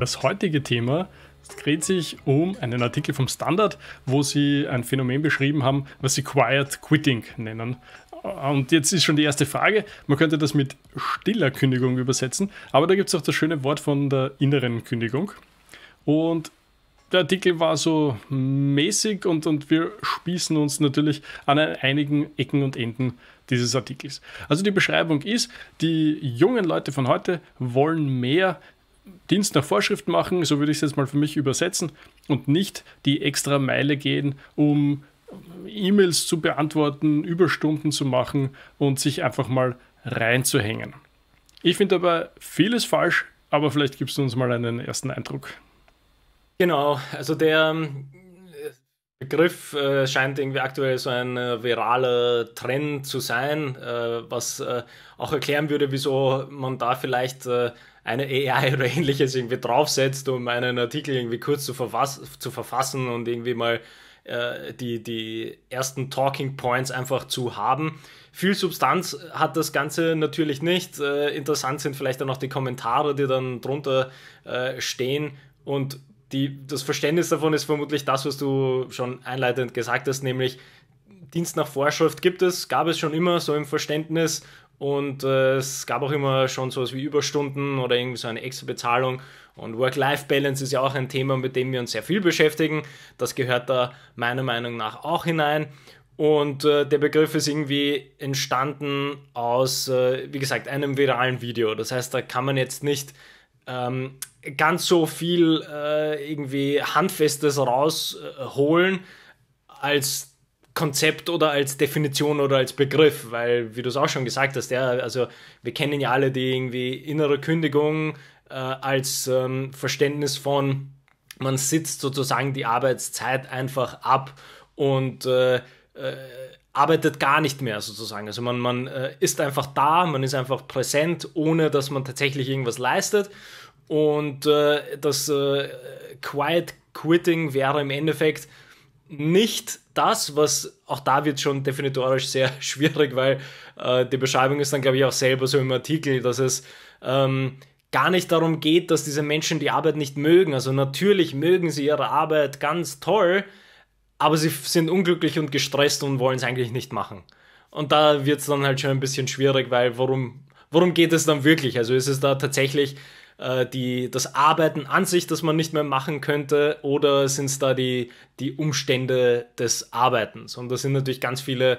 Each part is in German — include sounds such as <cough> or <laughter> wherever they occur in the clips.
Das heutige Thema dreht sich um einen Artikel vom Standard, wo sie ein Phänomen beschrieben haben, was sie Quiet Quitting nennen. Und jetzt ist schon die erste Frage. Man könnte das mit stiller Kündigung übersetzen, aber da gibt es auch das schöne Wort von der inneren Kündigung. Und der Artikel war so mäßig und, und wir spießen uns natürlich an einigen Ecken und Enden dieses Artikels. Also die Beschreibung ist, die jungen Leute von heute wollen mehr Dienst nach Vorschrift machen, so würde ich es jetzt mal für mich übersetzen, und nicht die extra Meile gehen, um E-Mails zu beantworten, Überstunden zu machen und sich einfach mal reinzuhängen. Ich finde aber vieles falsch, aber vielleicht gibst du uns mal einen ersten Eindruck. Genau, also der ähm, Begriff äh, scheint irgendwie aktuell so ein äh, viraler Trend zu sein, äh, was äh, auch erklären würde, wieso man da vielleicht äh, eine AI oder ähnliches irgendwie draufsetzt, um einen Artikel irgendwie kurz zu, verfass zu verfassen und irgendwie mal äh, die, die ersten Talking Points einfach zu haben. Viel Substanz hat das Ganze natürlich nicht. Äh, interessant sind vielleicht dann auch die Kommentare, die dann drunter äh, stehen und die, das Verständnis davon ist vermutlich das, was du schon einleitend gesagt hast, nämlich Dienst nach Vorschrift gibt es, gab es schon immer so im Verständnis und äh, es gab auch immer schon sowas wie Überstunden oder irgendwie so eine extra Bezahlung. Und Work-Life-Balance ist ja auch ein Thema, mit dem wir uns sehr viel beschäftigen. Das gehört da meiner Meinung nach auch hinein. Und äh, der Begriff ist irgendwie entstanden aus, äh, wie gesagt, einem viralen Video. Das heißt, da kann man jetzt nicht ähm, ganz so viel äh, irgendwie Handfestes rausholen, als Konzept oder als Definition oder als Begriff, weil, wie du es auch schon gesagt hast, ja, also wir kennen ja alle die irgendwie innere Kündigung äh, als ähm, Verständnis von, man sitzt sozusagen die Arbeitszeit einfach ab und äh, äh, arbeitet gar nicht mehr sozusagen. Also man, man äh, ist einfach da, man ist einfach präsent, ohne dass man tatsächlich irgendwas leistet. Und äh, das äh, Quiet Quitting wäre im Endeffekt nicht das, was auch da wird schon definitorisch sehr <laughs> schwierig, weil äh, die Beschreibung ist dann, glaube ich, auch selber so im Artikel, dass es ähm, gar nicht darum geht, dass diese Menschen die Arbeit nicht mögen. Also natürlich mögen sie ihre Arbeit ganz toll, aber sie sind unglücklich und gestresst und wollen es eigentlich nicht machen. Und da wird es dann halt schon ein bisschen schwierig, weil worum, worum geht es dann wirklich? Also ist es da tatsächlich äh, die, das Arbeiten an sich, das man nicht mehr machen könnte, oder sind es da die, die Umstände des Arbeitens? Und da sind natürlich ganz viele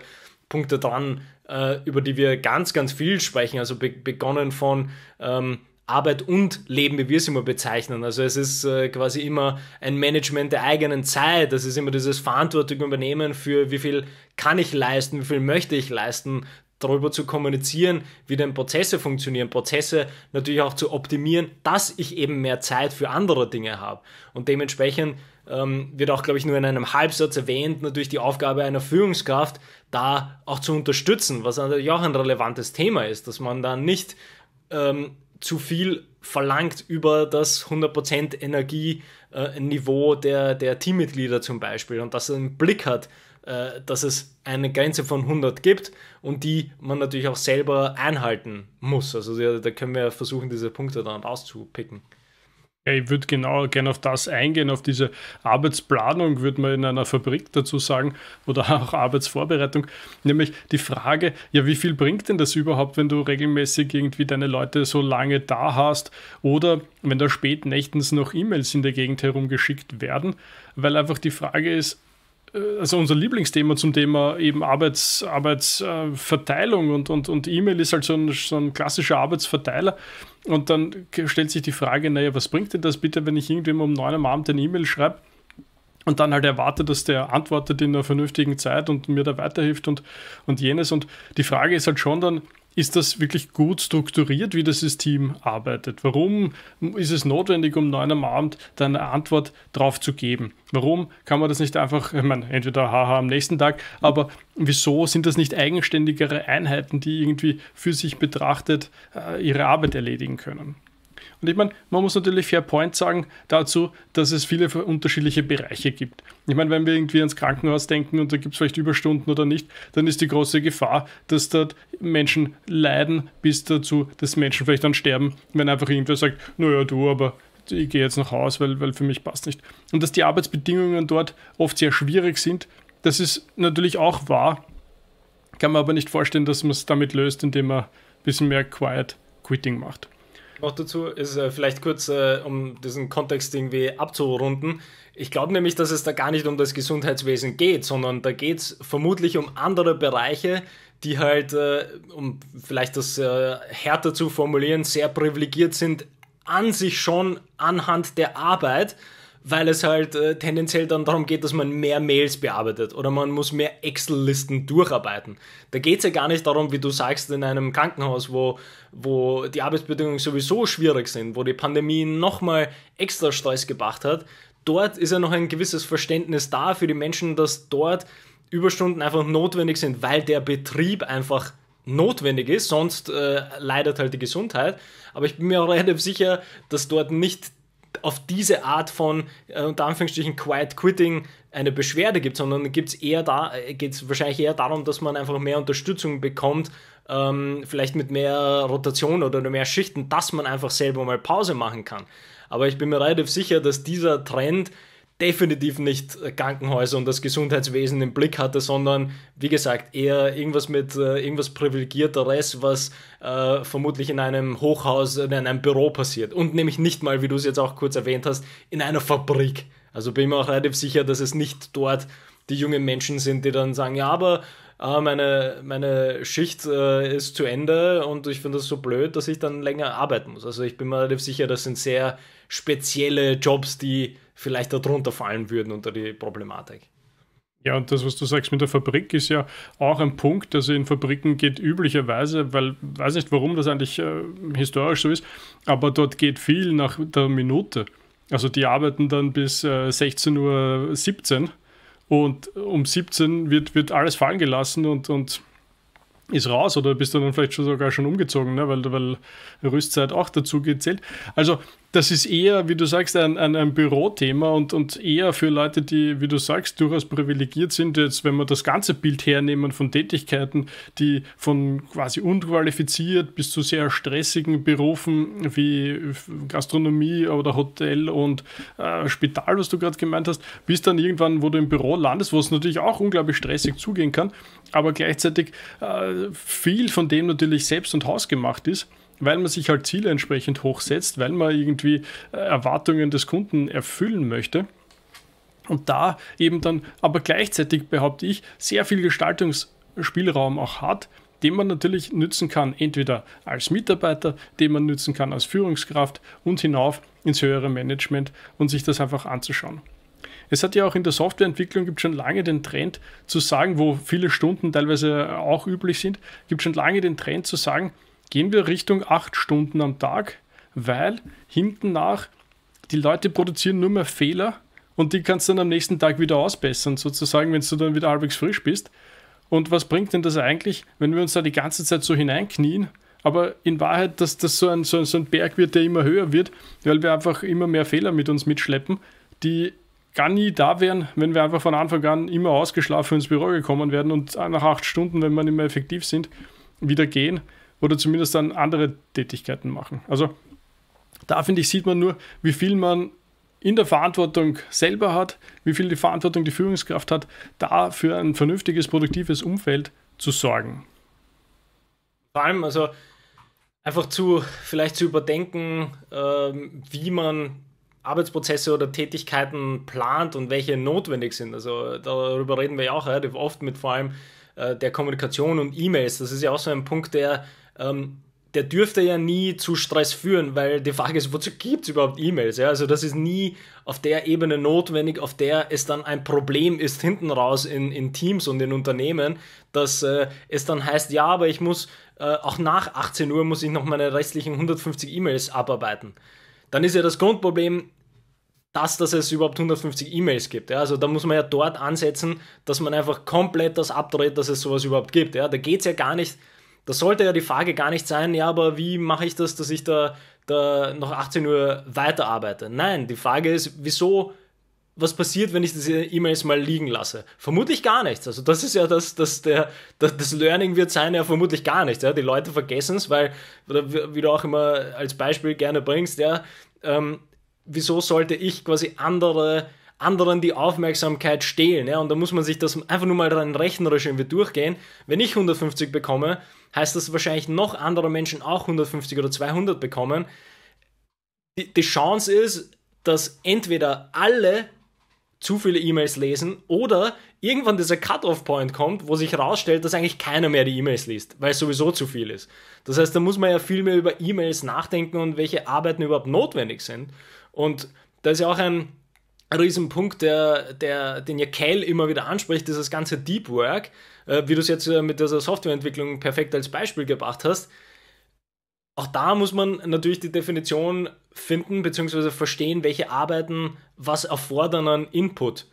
Punkte dran, äh, über die wir ganz, ganz viel sprechen. Also be begonnen von ähm, Arbeit und Leben, wie wir es immer bezeichnen. Also es ist äh, quasi immer ein Management der eigenen Zeit. Das ist immer dieses Verantwortung übernehmen für wie viel kann ich leisten, wie viel möchte ich leisten darüber zu kommunizieren, wie denn Prozesse funktionieren, Prozesse natürlich auch zu optimieren, dass ich eben mehr Zeit für andere Dinge habe. Und dementsprechend ähm, wird auch, glaube ich, nur in einem Halbsatz erwähnt, natürlich die Aufgabe einer Führungskraft, da auch zu unterstützen, was natürlich auch ein relevantes Thema ist, dass man da nicht ähm, zu viel verlangt über das 100% Energieniveau der, der Teammitglieder zum Beispiel und dass er einen Blick hat äh, dass es eine Grenze von 100 gibt und die man natürlich auch selber einhalten muss. Also da können wir versuchen, diese Punkte dann rauszupicken. Ja, ich würde genau gerne auf das eingehen, auf diese Arbeitsplanung, würde man in einer Fabrik dazu sagen, oder <laughs> auch Arbeitsvorbereitung. Nämlich die Frage, ja, wie viel bringt denn das überhaupt, wenn du regelmäßig irgendwie deine Leute so lange da hast oder wenn da spät nächtens noch E-Mails in der Gegend herumgeschickt werden? Weil einfach die Frage ist, also unser Lieblingsthema zum Thema eben Arbeits, Arbeitsverteilung und, und, und E-Mail ist halt so ein, so ein, klassischer Arbeitsverteiler. Und dann stellt sich die Frage, naja, was bringt denn das bitte, wenn ich irgendwem um neun am Abend eine E-Mail schreibe und dann halt erwarte, dass der antwortet in einer vernünftigen Zeit und mir da weiterhilft und, und jenes. Und die Frage ist halt schon dann, ist das wirklich gut strukturiert, wie das System arbeitet? Warum ist es notwendig, um neun am Abend dann eine Antwort drauf zu geben? Warum kann man das nicht einfach, ich meine, entweder haha am nächsten Tag, aber wieso sind das nicht eigenständigere Einheiten, die irgendwie für sich betrachtet äh, ihre Arbeit erledigen können? Und ich meine, man muss natürlich fair point sagen dazu, dass es viele unterschiedliche Bereiche gibt. Ich meine, wenn wir irgendwie ans Krankenhaus denken und da gibt es vielleicht Überstunden oder nicht, dann ist die große Gefahr, dass dort Menschen leiden, bis dazu, dass Menschen vielleicht dann sterben, wenn einfach irgendwer sagt, naja, du, aber ich gehe jetzt nach Hause, weil, weil für mich passt nicht. Und dass die Arbeitsbedingungen dort oft sehr schwierig sind, das ist natürlich auch wahr, kann man aber nicht vorstellen, dass man es damit löst, indem man ein bisschen mehr Quiet Quitting macht noch dazu ist äh, vielleicht kurz, äh, um diesen Kontext irgendwie abzurunden. Ich glaube nämlich, dass es da gar nicht um das Gesundheitswesen geht, sondern da geht es vermutlich um andere Bereiche, die halt, äh, um vielleicht das äh, härter zu formulieren, sehr privilegiert sind, an sich schon anhand der Arbeit weil es halt äh, tendenziell dann darum geht, dass man mehr Mails bearbeitet oder man muss mehr Excel-Listen durcharbeiten. Da geht es ja gar nicht darum, wie du sagst, in einem Krankenhaus, wo, wo die Arbeitsbedingungen sowieso schwierig sind, wo die Pandemie nochmal extra Stress gebracht hat. Dort ist ja noch ein gewisses Verständnis da für die Menschen, dass dort Überstunden einfach notwendig sind, weil der Betrieb einfach notwendig ist, sonst äh, leidet halt die Gesundheit. Aber ich bin mir auch relativ sicher, dass dort nicht auf diese Art von, äh, unter Anführungsstrichen, Quiet Quitting eine Beschwerde gibt, sondern gibt's eher da, äh, geht es wahrscheinlich eher darum, dass man einfach mehr Unterstützung bekommt, ähm, vielleicht mit mehr Rotation oder mehr Schichten, dass man einfach selber mal Pause machen kann. Aber ich bin mir relativ sicher, dass dieser Trend definitiv nicht äh, Krankenhäuser und das Gesundheitswesen im Blick hatte, sondern wie gesagt eher irgendwas mit äh, irgendwas privilegierteres, was äh, vermutlich in einem Hochhaus, äh, in einem Büro passiert und nämlich nicht mal, wie du es jetzt auch kurz erwähnt hast, in einer Fabrik. Also bin ich mir auch relativ sicher, dass es nicht dort die jungen Menschen sind, die dann sagen, ja, aber ah, meine, meine Schicht äh, ist zu Ende und ich finde das so blöd, dass ich dann länger arbeiten muss. Also ich bin mir relativ sicher, das sind sehr spezielle Jobs, die vielleicht darunter fallen würden unter die Problematik. Ja, und das, was du sagst mit der Fabrik, ist ja auch ein Punkt, also in Fabriken geht üblicherweise, weil weiß nicht, warum das eigentlich äh, historisch so ist, aber dort geht viel nach der Minute. Also die arbeiten dann bis äh, 16.17 Uhr und um 17 wird, wird alles fallen gelassen und, und ist raus oder bist du dann vielleicht schon sogar schon umgezogen, ne? weil, weil Rüstzeit auch dazu gezählt. Also das ist eher, wie du sagst, ein, ein, ein Bürothema und, und eher für Leute, die, wie du sagst, durchaus privilegiert sind, jetzt, wenn wir das ganze Bild hernehmen von Tätigkeiten, die von quasi unqualifiziert bis zu sehr stressigen Berufen wie Gastronomie oder Hotel und äh, Spital, was du gerade gemeint hast, bis dann irgendwann, wo du im Büro landest, wo es natürlich auch unglaublich stressig zugehen kann, aber gleichzeitig äh, viel von dem natürlich selbst und hausgemacht ist weil man sich halt Ziele entsprechend hochsetzt, weil man irgendwie äh, Erwartungen des Kunden erfüllen möchte. Und da eben dann, aber gleichzeitig behaupte ich, sehr viel Gestaltungsspielraum auch hat, den man natürlich nützen kann, entweder als Mitarbeiter, den man nützen kann als Führungskraft und hinauf ins höhere Management und sich das einfach anzuschauen. Es hat ja auch in der Softwareentwicklung gibt schon lange den Trend zu sagen, wo viele Stunden teilweise auch üblich sind, gibt schon lange den Trend zu sagen, gehen wir Richtung 8 Stunden am Tag, weil hinten nach die Leute produzieren nur mehr Fehler und die kannst du dann am nächsten Tag wieder ausbessern, sozusagen, wenn du dann wieder halbwegs frisch bist. Und was bringt denn das eigentlich, wenn wir uns da die ganze Zeit so hineinknien? Aber in Wahrheit, dass das so ein, so ein, so ein Berg wird, der immer höher wird, weil wir einfach immer mehr Fehler mit uns mitschleppen, die gar nie da wären, wenn wir einfach von Anfang an immer ausgeschlafen ins Büro gekommen wären und nach acht Stunden, wenn wir nicht mehr effektiv sind, wieder gehen oder zumindest dann andere Tätigkeiten machen. Also da finde ich, sieht man nur, wie viel man in der Verantwortung selber hat, wie viel die Verantwortung die Führungskraft hat, da für ein vernünftiges, produktives Umfeld zu sorgen. Vor allem, also einfach zu, vielleicht zu überdenken, ähm, wie man Arbeitsprozesse oder Tätigkeiten plant und welche notwendig sind. Also darüber reden wir ja auch relativ oft mit vor allem äh, der Kommunikation und E-Mails. Das ist ja auch so ein Punkt, der ähm, der dürfte ja nie zu Stress führen, weil die Frage ist, wozu gibt es überhaupt E-Mails? Ja? Also das ist nie auf der Ebene notwendig, auf der es dann ein Problem ist hinten raus in, in Teams und in Unternehmen, dass äh, es dann heißt, ja, aber ich muss äh, auch nach 18 Uhr muss ich noch meine restlichen 150 E-Mails abarbeiten. Dann ist ja das Grundproblem das, dass es überhaupt 150 E-Mails gibt. Ja? Also da muss man ja dort ansetzen, dass man einfach komplett das abdreht, dass es sowas überhaupt gibt. Ja? Da geht es ja gar nicht das sollte ja die Frage gar nicht sein, ja, aber wie mache ich das, dass ich da, da noch 18 Uhr weiterarbeite? Nein, die Frage ist, wieso was passiert, wenn ich diese E-Mails mal liegen lasse? Vermutlich gar nichts. Also das ist ja das, das, der, das, das Learning wird sein ja vermutlich gar nichts. Ja? Die Leute vergessen es, weil, wie du auch immer als Beispiel gerne bringst, ja, ähm, wieso sollte ich quasi andere anderen die Aufmerksamkeit stehlen. Ja? Und da muss man sich das einfach nur mal rein rechnerisch irgendwie durchgehen. Wenn ich 150 bekomme, heißt das wahrscheinlich noch andere Menschen auch 150 oder 200 bekommen. Die, die Chance ist, dass entweder alle zu viele E-Mails lesen oder irgendwann dieser Cut-off-Point kommt, wo sich herausstellt, dass eigentlich keiner mehr die E-Mails liest, weil es sowieso zu viel ist. Das heißt, da muss man ja viel mehr über E-Mails nachdenken und welche Arbeiten überhaupt notwendig sind. Und da ist ja auch ein, Riesenpunkt, der, der, den ja Kell immer wieder anspricht, ist das ganze Deep Work, äh, wie du es jetzt äh, mit dieser Softwareentwicklung perfekt als Beispiel gebracht hast. Auch da muss man natürlich die Definition finden beziehungsweise verstehen, welche Arbeiten was erfordern an Input.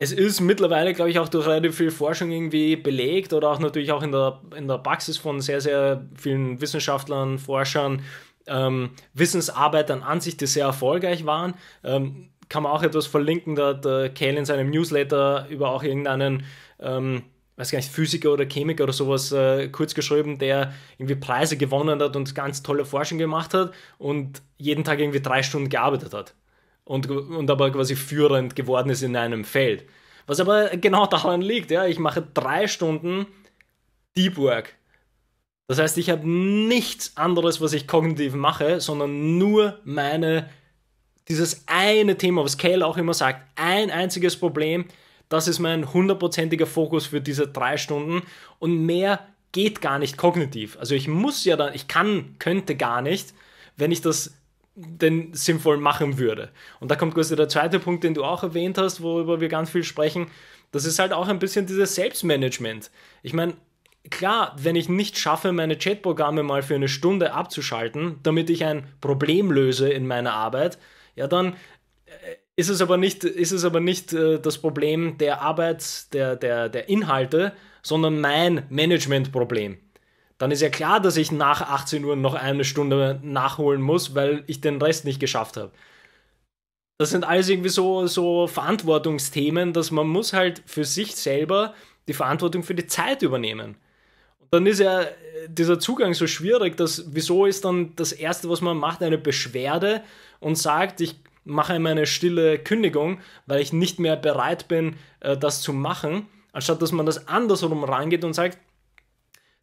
Es ist mittlerweile, glaube ich, auch durch relativ viel Forschung irgendwie belegt oder auch natürlich auch in der, in der Praxis von sehr, sehr vielen Wissenschaftlern, Forschern, ähm, Wissensarbeitern an sich, die sehr erfolgreich waren. Ähm, kann man auch etwas verlinken, da hat der äh, Kel in seinem Newsletter über auch irgendeinen, ähm, weiß gar nicht, Physiker oder Chemiker oder sowas äh, kurz geschrieben, der irgendwie Preise gewonnen hat und ganz tolle Forschung gemacht hat und jeden Tag irgendwie drei Stunden gearbeitet hat und, und aber quasi führend geworden ist in einem Feld. Was aber genau <laughs> daran liegt, ja, ich mache drei Stunden Deep Work. Das heißt, ich habe nichts anderes, was ich kognitiv mache, sondern nur meine dieses eine Thema, was Kale auch immer sagt, ein einziges Problem, das ist mein hundertprozentiger Fokus für diese drei Stunden und mehr geht gar nicht kognitiv. Also ich muss ja dann, ich kann, könnte gar nicht, wenn ich das denn sinnvoll machen würde. Und da kommt quasi der zweite Punkt, den du auch erwähnt hast, worüber wir ganz viel sprechen. Das ist halt auch ein bisschen dieses Selbstmanagement. Ich meine, klar, wenn ich nicht schaffe, meine Chatprogramme mal für eine Stunde abzuschalten, damit ich ein Problem löse in meiner Arbeit, ja, dann äh, ist es aber nicht, ist es aber nicht äh, das Problem der Arbeit, der, der, der Inhalte, sondern mein Managementproblem. Dann ist ja klar, dass ich nach 18 Uhr noch eine Stunde nachholen muss, weil ich den Rest nicht geschafft habe. Das sind alles irgendwie so, so Verantwortungsthemen, dass man muss halt für sich selber die Verantwortung für die Zeit übernehmen. Und dann ist ja äh, dieser Zugang so schwierig, dass wieso ist dann das Erste, was man macht, eine Beschwerde und sagt, ich mache meine stille Kündigung, weil ich nicht mehr bereit bin, äh, das zu machen, anstatt dass man das andersrum rangeht und sagt,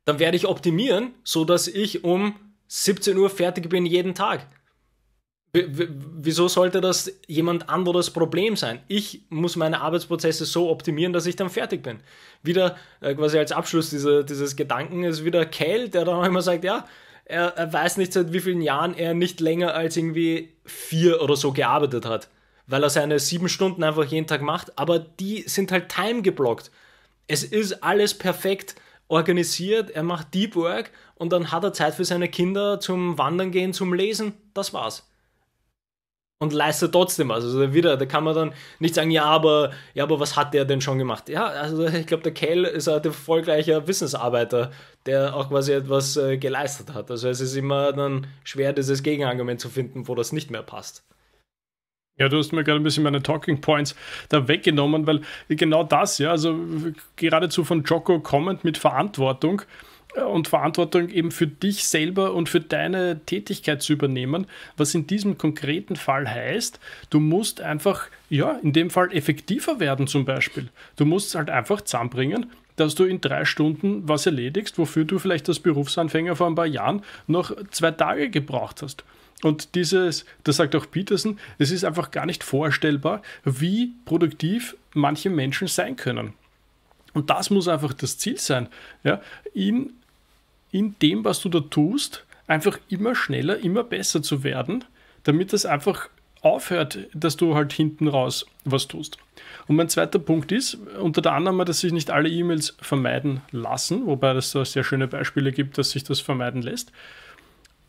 dann werde ich optimieren, so dass ich um 17 Uhr fertig bin jeden Tag. W wieso sollte das jemand anderes Problem sein? Ich muss meine Arbeitsprozesse so optimieren, dass ich dann fertig bin. Wieder äh, quasi als Abschluss diese, dieses Gedanken ist wieder Kell, der dann auch immer sagt, ja, er, er weiß nicht, seit wie vielen Jahren er nicht länger als irgendwie vier oder so gearbeitet hat, weil er seine sieben Stunden einfach jeden Tag macht, aber die sind halt time geblockt. Es ist alles perfekt organisiert, er macht Deep Work und dann hat er Zeit für seine Kinder zum Wandern gehen, zum Lesen. Das war's und leistet trotzdem was. Also wieder, da kann man dann nicht sagen, ja, aber, ja, aber was hat der denn schon gemacht? Ja, also <laughs> ich glaube, der Kell ist ein erfolgreicher Wissensarbeiter, der auch quasi etwas äh, geleistet hat. Also es ist immer dann schwer, dieses Gegenargument zu finden, wo das nicht mehr passt. Ja, du hast mir gerade ein bisschen meine Talking Points da weggenommen, weil genau das, ja, also geradezu von Joko kommend mit Verantwortung, und Verantwortung eben für dich selber und für deine Tätigkeit zu übernehmen, was in diesem konkreten Fall heißt, du musst einfach, ja, in dem Fall effektiver werden zum Beispiel. Du musst halt einfach zusammenbringen, dass du in drei Stunden was erledigst, wofür du vielleicht als Berufsanfänger vor ein paar Jahren noch zwei Tage gebraucht hast. Und dieses, das sagt auch Peterson, es ist einfach gar nicht vorstellbar, wie produktiv manche Menschen sein können. Und das muss einfach das Ziel sein, ja, in in dem, was du da tust, einfach immer schneller, immer besser zu werden, damit das einfach aufhört, dass du halt hinten raus was tust. Und mein zweiter Punkt ist, unter der Annahme, dass sich nicht alle E-Mails vermeiden lassen, wobei es da sehr schöne Beispiele gibt, dass sich das vermeiden lässt.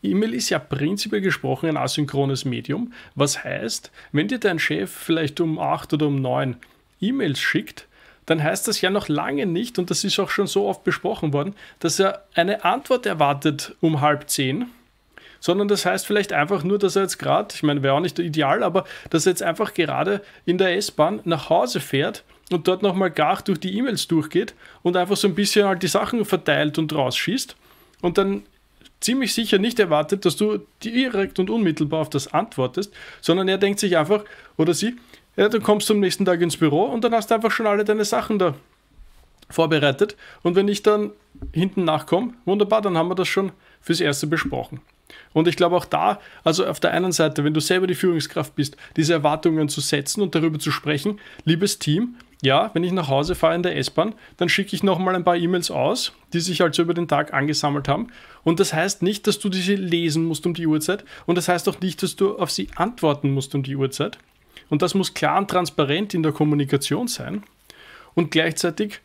E-Mail ist ja prinzipiell gesprochen ein asynchrones Medium, was heißt, wenn dir dein Chef vielleicht um 8 oder um 9 E-Mails schickt, dann heißt das ja noch lange nicht, und das ist auch schon so oft besprochen worden, dass er eine Antwort erwartet um halb zehn, sondern das heißt vielleicht einfach nur, dass er jetzt gerade, ich meine, wäre auch nicht ideal, aber dass er jetzt einfach gerade in der S-Bahn nach Hause fährt und dort nochmal gar durch die E-Mails durchgeht und einfach so ein bisschen halt die Sachen verteilt und rausschießt und dann ziemlich sicher nicht erwartet, dass du direkt und unmittelbar auf das antwortest, sondern er denkt sich einfach oder sie, ja, du kommst am nächsten Tag ins Büro und dann hast du einfach schon alle deine Sachen da vorbereitet. Und wenn ich dann hinten nachkomme, wunderbar, dann haben wir das schon fürs Erste besprochen. Und ich glaube auch da, also auf der einen Seite, wenn du selber die Führungskraft bist, diese Erwartungen zu setzen und darüber zu sprechen, liebes Team, ja, wenn ich nach Hause fahre in der S-Bahn, dann schicke ich nochmal ein paar E-Mails aus, die sich also über den Tag angesammelt haben. Und das heißt nicht, dass du diese lesen musst um die Uhrzeit und das heißt auch nicht, dass du auf sie antworten musst um die Uhrzeit, und das muss klar und transparent in der Kommunikation sein. Und gleichzeitig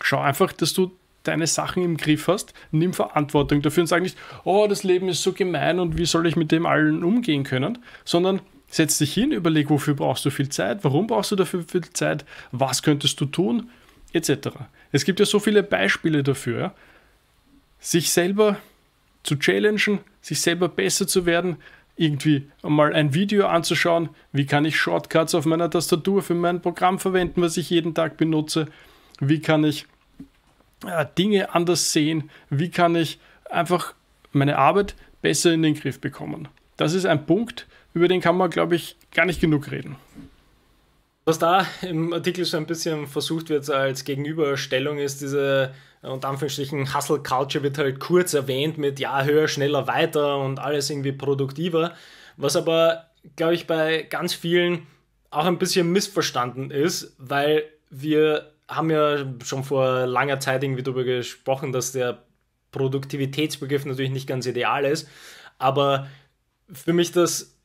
schau einfach, dass du deine Sachen im Griff hast, nimm Verantwortung dafür und sag nicht, oh, das Leben ist so gemein und wie soll ich mit dem allen umgehen können, sondern setz dich hin, überleg, wofür brauchst du viel Zeit, warum brauchst du dafür viel Zeit, was könntest du tun, etc. Es gibt ja so viele Beispiele dafür, sich selber zu challengen, sich selber besser zu werden, irgendwie mal ein Video anzuschauen, wie kann ich Shortcuts auf meiner Tastatur für mein Programm verwenden, was ich jeden Tag benutze, wie kann ich äh, Dinge anders sehen, wie kann ich einfach meine Arbeit besser in den Griff bekommen. Das ist ein Punkt, über den kann man, glaube ich, gar nicht genug reden. Was da im Artikel so ein bisschen versucht wird als Gegenüberstellung ist diese äh, unter Anführungsstrichen Hustle Culture wird halt kurz erwähnt mit ja, höher, schneller, weiter und alles irgendwie produktiver, was aber, glaube ich, bei ganz vielen auch ein bisschen missverstanden ist, weil wir haben ja schon vor langer Zeit irgendwie darüber gesprochen, dass der Produktivitätsbegriff natürlich nicht ganz ideal ist, aber für mich das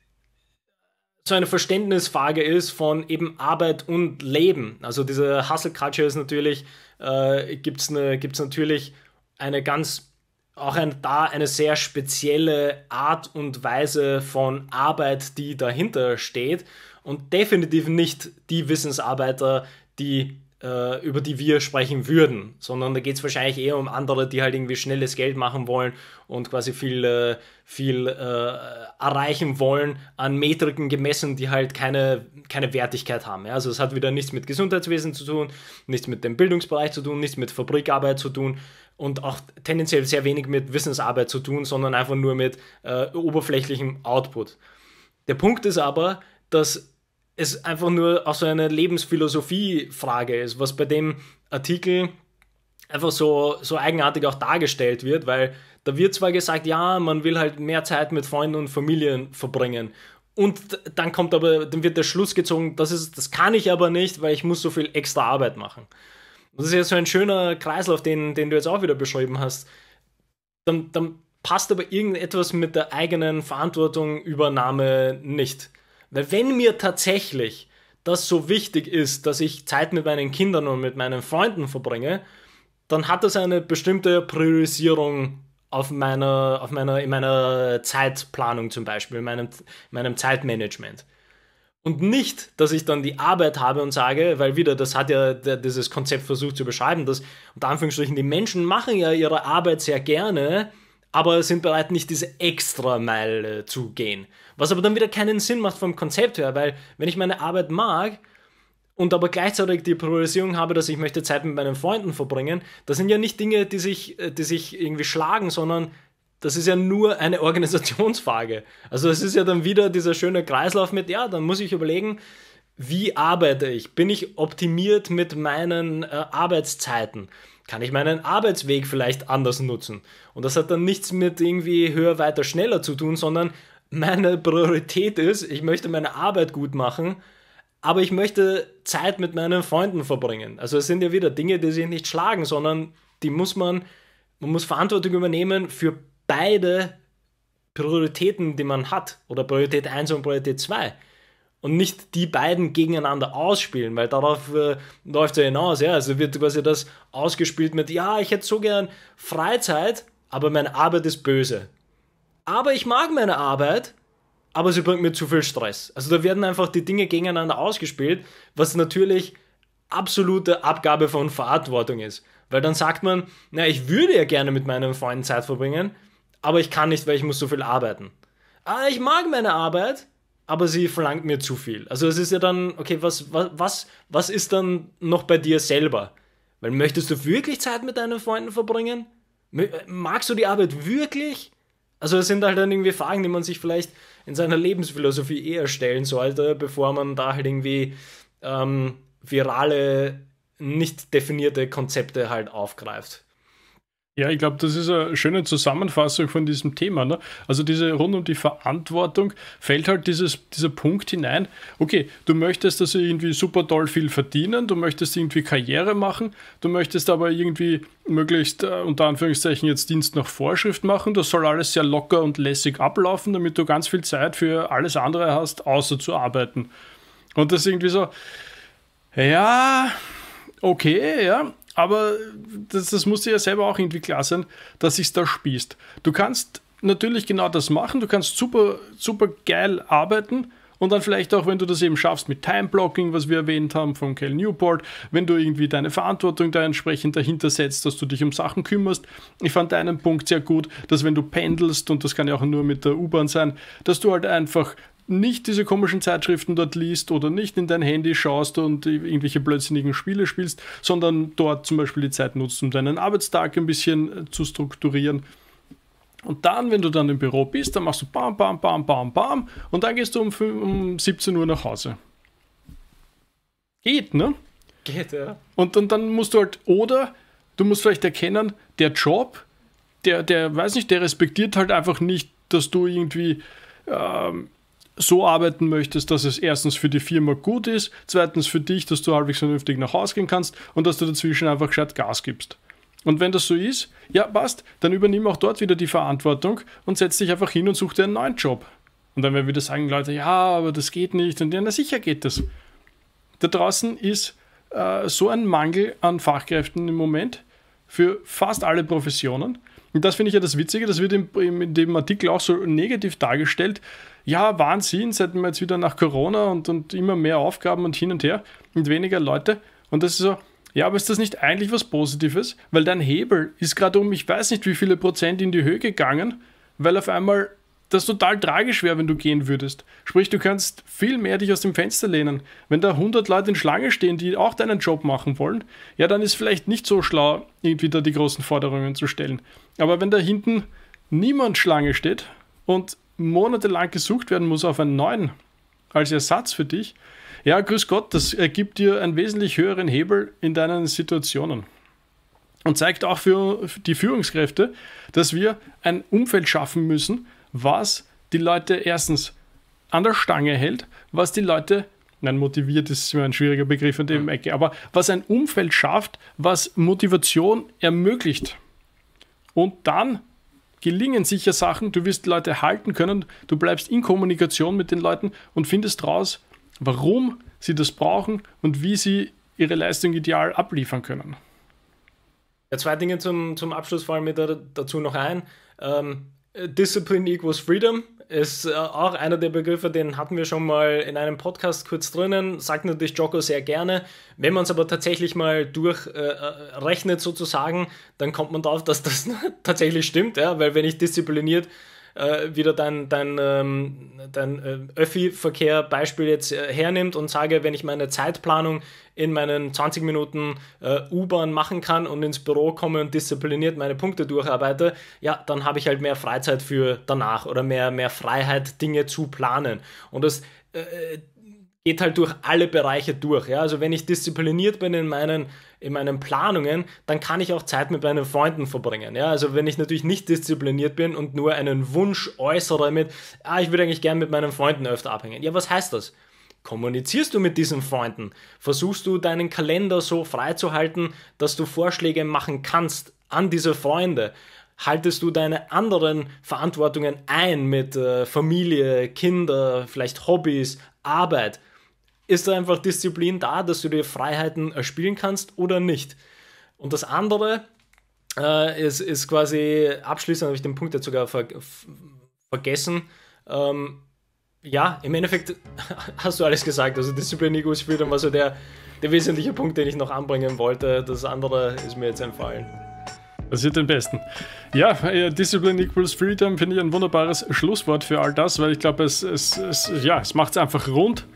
so eine Verständnisfrage ist von eben Arbeit und Leben. Also diese Hustle Culture ist natürlich, äh, gibt es ne, gibt's natürlich eine ganz, auch ein, da eine sehr spezielle Art und Weise von Arbeit, die dahinter steht und definitiv nicht die Wissensarbeiter, die äh, über die wir sprechen würden, sondern da geht es wahrscheinlich eher um andere, die halt irgendwie schnelles Geld machen wollen und quasi äh, viel, äh, erreichen wollen an Metriken gemessen, die halt keine, keine Wertigkeit haben. Ja? Also es hat wieder nichts mit Gesundheitswesen zu tun, nichts mit dem Bildungsbereich zu tun, nichts mit Fabrikarbeit zu tun, und auch tendenziell sehr wenig mit Wissensarbeit zu tun, sondern einfach nur mit äh, oberflächlichem Output. Der Punkt ist aber, dass es einfach nur auch so eine Lebensphilosophie-Frage ist, was bei dem Artikel einfach so, so eigenartig auch dargestellt wird, weil da wird zwar gesagt, ja, man will halt mehr Zeit mit Freunden und Familien verbringen. Und dann kommt aber, dann wird der Schluss gezogen, das, ist, das kann ich aber nicht, weil ich muss so viel extra Arbeit machen. Das ist ja so ein schöner Kreislauf, den, den du jetzt auch wieder beschrieben hast. Dann, dann passt aber irgendetwas mit der eigenen Verantwortung Übernahme nicht. Weil wenn mir tatsächlich das so wichtig ist, dass ich Zeit mit meinen Kindern und mit meinen Freunden verbringe, dann hat das eine bestimmte Priorisierung auf meiner, auf meiner, in meiner Zeitplanung zum Beispiel, in meinem, in meinem Zeitmanagement. Und nicht, dass ich dann die Arbeit habe und sage, weil wieder, das hat ja der, dieses Konzept versucht zu beschreiben, dass unter Anführungsstrichen die Menschen machen ja ihre Arbeit sehr gerne, aber sind bereit, nicht diese extra Meile zu gehen. Was aber dann wieder keinen Sinn macht vom Konzept her, weil wenn ich meine Arbeit mag, und aber gleichzeitig die Priorisierung habe, dass ich möchte Zeit mit meinen Freunden verbringen, das sind ja nicht Dinge, die sich, äh, die sich irgendwie schlagen, sondern das ist ja nur eine <laughs> Organisationsfrage. Also es ist ja dann wieder dieser schöne Kreislauf mit, ja, dann muss ich überlegen, wie arbeite ich? Bin ich optimiert mit meinen äh, Arbeitszeiten? kann ich meinen Arbeitsweg vielleicht anders nutzen? Und das hat dann nichts mit irgendwie höher, weiter, schneller zu tun, sondern meine Priorität ist, ich möchte meine Arbeit gut machen, aber ich möchte Zeit mit meinen Freunden verbringen. Also es sind ja wieder Dinge, die sich nicht schlagen, sondern die muss man, man muss Verantwortung übernehmen für beide Prioritäten, die man hat, oder Priorität 1 und Priorität 2 und nicht die beiden gegeneinander ausspielen, weil darauf äh, läuft ja hinaus. Ja, also wird quasi das ausgespielt mit, ja, ich hätte so gern Freizeit, aber meine Arbeit ist böse. Aber ich mag meine Arbeit, aber sie bringt mir zu viel Stress. Also da werden einfach die Dinge gegeneinander ausgespielt, was natürlich absolute Abgabe von Verantwortung ist. Weil dann sagt man, na, ich würde ja gerne mit meinen Freunden Zeit verbringen, aber ich kann nicht, weil ich muss so viel arbeiten. Ah, ich mag meine Arbeit, aber sie verlangt mir zu viel. Also es ist ja dann, okay, was, was, was, was ist dann noch bei dir selber? Weil möchtest du wirklich Zeit mit deinen Freunden verbringen? Äh, magst du die Arbeit wirklich? Also es sind halt dann irgendwie Fragen, die man sich vielleicht in seiner Lebensphilosophie eher stellen sollte, bevor man da halt irgendwie ähm, virale, nicht definierte Konzepte halt aufgreift. Ja, ich glaube, das ist eine schöne Zusammenfassung von diesem Thema. Ne? Also diese rund um die Verantwortung fällt halt dieses, dieser Punkt hinein. Okay, du möchtest, dass sie irgendwie super toll viel verdienen, du möchtest irgendwie Karriere machen, du möchtest aber irgendwie möglichst äh, unter Anführungszeichen jetzt Dienst nach Vorschrift machen. Das soll alles sehr locker und lässig ablaufen, damit du ganz viel Zeit für alles andere hast, außer zu arbeiten. Und das ist irgendwie so, ja, okay, ja, aber das, das musst du ja selber auch irgendwie klar sein, dass es da spießt. Du kannst natürlich genau das machen, du kannst super, super geil arbeiten. Und dann vielleicht auch, wenn du das eben schaffst mit Time-Blocking, was wir erwähnt haben von Cal Newport, wenn du irgendwie deine Verantwortung da entsprechend dahinter setzt, dass du dich um Sachen kümmerst. Ich fand deinen Punkt sehr gut, dass wenn du pendelst, und das kann ja auch nur mit der U-Bahn sein, dass du halt einfach nicht diese komischen Zeitschriften dort liest oder nicht in dein Handy schaust und irgendwelche blödsinnigen Spiele spielst, sondern dort zum Beispiel die Zeit nutzt, um deinen Arbeitstag ein bisschen äh, zu strukturieren. Und dann, wenn du dann im Büro bist, dann machst du bam, bam, bam, bam, bam und dann gehst du um, 5, um 17 Uhr nach Hause. Geht, ne? Geht, ja. Und, und dann musst du halt, oder du musst vielleicht erkennen, der Job, der, der, weiß nicht, der respektiert halt einfach nicht, dass du irgendwie ähm, so arbeiten möchtest, dass es erstens für die Firma gut ist, zweitens für dich, dass du halbwegs vernünftig nach Hause gehen kannst und dass du dazwischen einfach gescheit Gas gibst. Und wenn das so ist, ja passt, dann übernimm auch dort wieder die Verantwortung und setz dich einfach hin und such dir einen neuen Job. Und dann werden wieder sagen Leute, ja, aber das geht nicht und ja, na sicher geht das. Da draußen ist äh, so ein Mangel an Fachkräften im Moment für fast alle Professionen, und das finde ich ja das Witzige, das wird in, in, dem Artikel auch so negativ dargestellt. Ja, Wahnsinn, seit wir jetzt wieder nach Corona und, und immer mehr Aufgaben und hin und her und weniger Leute. Und das ist so, ja, aber ist das nicht eigentlich was Positives? Weil dein Hebel ist gerade um, ich weiß nicht wie viele Prozent in die Höhe gegangen, weil auf einmal das total tragisch wäre, wenn du gehen würdest. Sprich, du kannst viel mehr dich aus dem Fenster lehnen. Wenn da 100 Leute in Schlange stehen, die auch deinen Job machen wollen, ja, dann ist vielleicht nicht so schlau, irgendwie da die großen Forderungen zu stellen. Aber wenn da hinten niemand Schlange steht und monatelang gesucht werden muss auf einen neuen als Ersatz für dich, ja, grüß Gott, das ergibt dir einen wesentlich höheren Hebel in deinen Situationen und zeigt auch für die Führungskräfte, dass wir ein Umfeld schaffen müssen, was die Leute erstens an der Stange hält, was die Leute, nein, motiviert ist immer ein schwieriger Begriff in dem mhm. Ecke, aber was ein Umfeld schafft, was Motivation ermöglicht. Und dann gelingen sicher Sachen, du wirst Leute halten können, du bleibst in Kommunikation mit den Leuten und findest raus, warum sie das brauchen und wie sie ihre Leistung ideal abliefern können. Ja, zwei Dinge zum, zum Abschluss fallen mir da, dazu noch ein. Ähm, äh, Discipline equals Freedom ist äh, auch einer der Begriffe, den hatten wir schon mal in einem Podcast kurz drinnen, sagt natürlich Jocko sehr gerne. Wenn man es aber tatsächlich mal durchrechnet äh, äh sozusagen, dann kommt man darauf, dass das <laughs> tatsächlich stimmt, ja? weil wenn ich diszipliniert äh, wieder dein, dein, ähm, dein äh, Öffi-Verkehr-Beispiel jetzt äh, hernimmt und sage, wenn ich meine Zeitplanung in meinen 20 Minuten äh, U-Bahn machen kann und ins Büro komme und diszipliniert meine Punkte durcharbeite, ja, dann habe ich halt mehr Freizeit für danach oder mehr, mehr Freiheit, Dinge zu planen. Und das äh, geht halt durch alle Bereiche durch. Ja? Also wenn ich diszipliniert bin in meinen, in meinen Planungen, dann kann ich auch Zeit mit meinen Freunden verbringen. Ja? Also wenn ich natürlich nicht diszipliniert bin und nur einen Wunsch äußere mit, ah, ich würde eigentlich gerne mit meinen Freunden öfter abhängen. Ja, was heißt das? Kommunizierst du mit diesen Freunden? Versuchst du deinen Kalender so freizuhalten, dass du Vorschläge machen kannst an diese Freunde? haltest du deine anderen Verantwortungen ein mit äh, Familie, Kinder, vielleicht Hobbys, Arbeit? ist da einfach Disziplin da, dass du dir Freiheiten erspielen äh, kannst oder nicht. Und das andere äh, ist, ist quasi, abschließend habe ich den Punkt jetzt sogar ver vergessen. Ähm, ja, im Endeffekt <laughs> hast du alles gesagt. Also Disziplin, Ego, Spiel, war so der, der wesentliche Punkt, den ich noch anbringen wollte. Das andere ist mir jetzt entfallen. Das wird den besten. Ja, äh, Discipline equals Freedom finde ich ein wunderbares Schlusswort für all das, weil ich glaube, es, es, es, ja, es macht es einfach rund.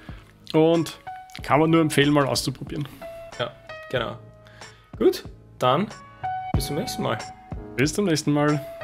Und kann man nur empfehlen, mal auszuprobieren. Ja, genau. Gut, dann bis zum nächsten Mal. Bis zum nächsten Mal.